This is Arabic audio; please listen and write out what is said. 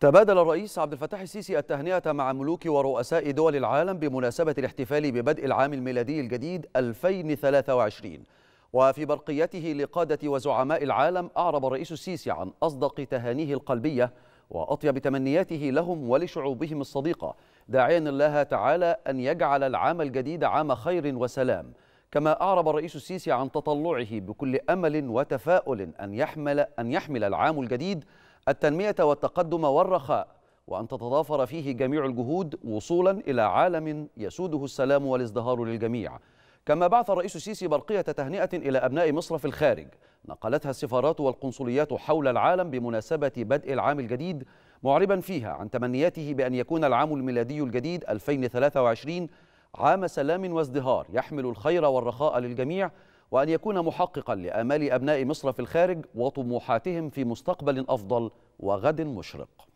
تبادل الرئيس عبد الفتاح السيسي التهنئة مع ملوك ورؤساء دول العالم بمناسبة الاحتفال ببدء العام الميلادي الجديد 2023 وفي برقيته لقادة وزعماء العالم أعرب الرئيس السيسي عن أصدق تهانيه القلبية وأطيب تمنياته لهم ولشعوبهم الصديقة داعيا الله تعالى أن يجعل العام الجديد عام خير وسلام كما أعرب الرئيس السيسي عن تطلعه بكل أمل وتفاؤل أن يحمل, أن يحمل العام الجديد التنمية والتقدم والرخاء وأن تتضافر فيه جميع الجهود وصولا إلى عالم يسوده السلام والازدهار للجميع كما بعث الرئيس السيسي برقية تهنئة إلى أبناء مصر في الخارج نقلتها السفارات والقنصليات حول العالم بمناسبة بدء العام الجديد معربا فيها عن تمنياته بأن يكون العام الميلادي الجديد 2023 عام سلام وازدهار يحمل الخير والرخاء للجميع وأن يكون محققا لآمال أبناء مصر في الخارج وطموحاتهم في مستقبل أفضل وغد مشرق